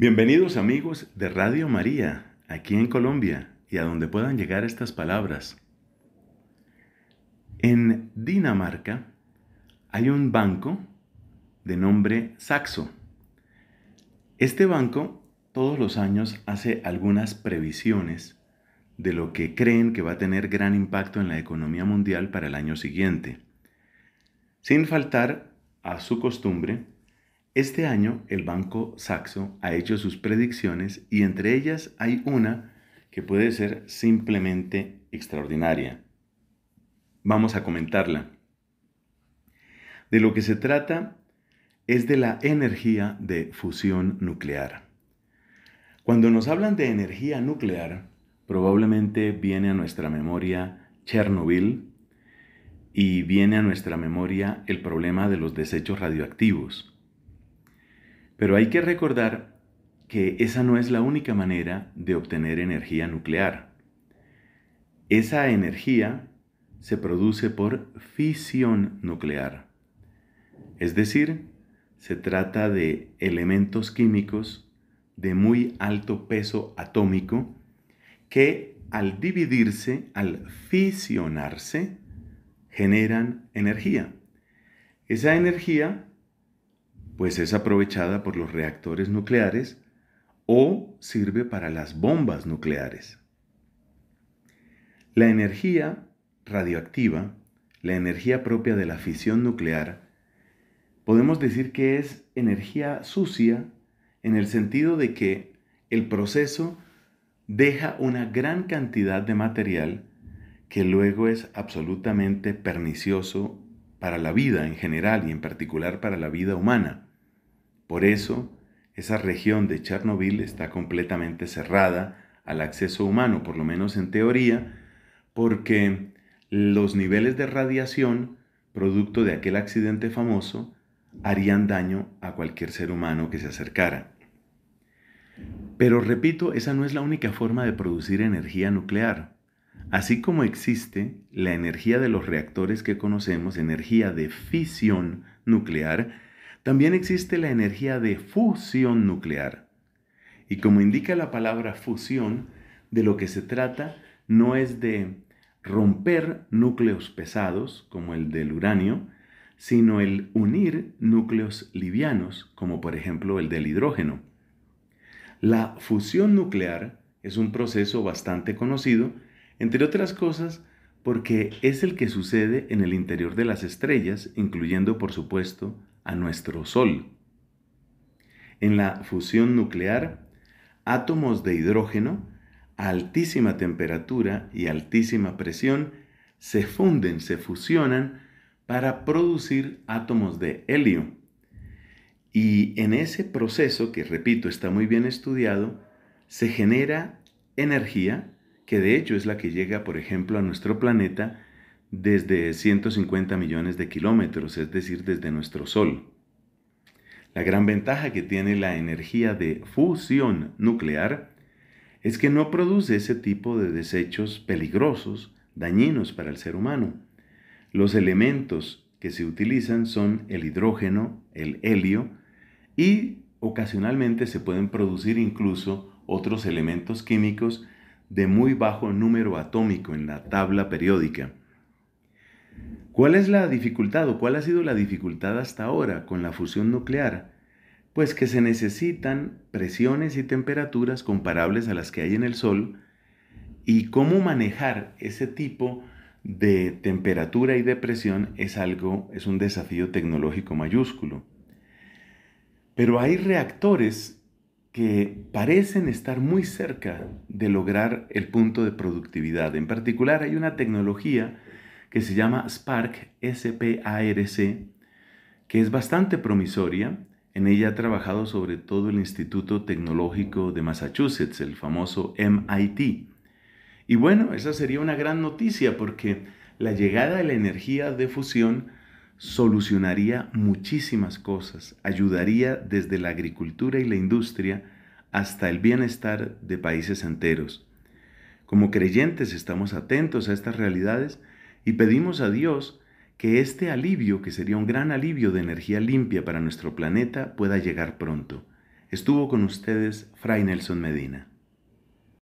Bienvenidos amigos de Radio María, aquí en Colombia y a donde puedan llegar estas palabras. En Dinamarca hay un banco de nombre Saxo. Este banco todos los años hace algunas previsiones de lo que creen que va a tener gran impacto en la economía mundial para el año siguiente, sin faltar a su costumbre este año el Banco Saxo ha hecho sus predicciones y entre ellas hay una que puede ser simplemente extraordinaria. Vamos a comentarla. De lo que se trata es de la energía de fusión nuclear. Cuando nos hablan de energía nuclear, probablemente viene a nuestra memoria Chernobyl y viene a nuestra memoria el problema de los desechos radioactivos. Pero hay que recordar que esa no es la única manera de obtener energía nuclear. Esa energía se produce por fisión nuclear. Es decir, se trata de elementos químicos de muy alto peso atómico que al dividirse, al fisionarse, generan energía. Esa energía pues es aprovechada por los reactores nucleares o sirve para las bombas nucleares. La energía radioactiva, la energía propia de la fisión nuclear, podemos decir que es energía sucia en el sentido de que el proceso deja una gran cantidad de material que luego es absolutamente pernicioso para la vida en general y en particular para la vida humana. Por eso, esa región de Chernobyl está completamente cerrada al acceso humano, por lo menos en teoría, porque los niveles de radiación producto de aquel accidente famoso harían daño a cualquier ser humano que se acercara. Pero repito, esa no es la única forma de producir energía nuclear. Así como existe la energía de los reactores que conocemos, energía de fisión nuclear, también existe la energía de fusión nuclear. Y como indica la palabra fusión, de lo que se trata no es de romper núcleos pesados, como el del uranio, sino el unir núcleos livianos, como por ejemplo el del hidrógeno. La fusión nuclear es un proceso bastante conocido, entre otras cosas, porque es el que sucede en el interior de las estrellas, incluyendo por supuesto nuestro Sol. En la fusión nuclear, átomos de hidrógeno a altísima temperatura y altísima presión se funden, se fusionan para producir átomos de helio. Y en ese proceso, que repito está muy bien estudiado, se genera energía, que de hecho es la que llega, por ejemplo, a nuestro planeta, desde 150 millones de kilómetros, es decir, desde nuestro Sol. La gran ventaja que tiene la energía de fusión nuclear es que no produce ese tipo de desechos peligrosos, dañinos para el ser humano. Los elementos que se utilizan son el hidrógeno, el helio y ocasionalmente se pueden producir incluso otros elementos químicos de muy bajo número atómico en la tabla periódica. ¿Cuál es la dificultad o cuál ha sido la dificultad hasta ahora con la fusión nuclear? Pues que se necesitan presiones y temperaturas comparables a las que hay en el Sol y cómo manejar ese tipo de temperatura y de presión es algo, es un desafío tecnológico mayúsculo. Pero hay reactores que parecen estar muy cerca de lograr el punto de productividad. En particular hay una tecnología que se llama Spark, s que es bastante promisoria. En ella ha trabajado sobre todo el Instituto Tecnológico de Massachusetts, el famoso MIT. Y bueno, esa sería una gran noticia porque la llegada de la energía de fusión solucionaría muchísimas cosas, ayudaría desde la agricultura y la industria hasta el bienestar de países enteros. Como creyentes estamos atentos a estas realidades y pedimos a Dios que este alivio, que sería un gran alivio de energía limpia para nuestro planeta, pueda llegar pronto. Estuvo con ustedes Fray Nelson Medina.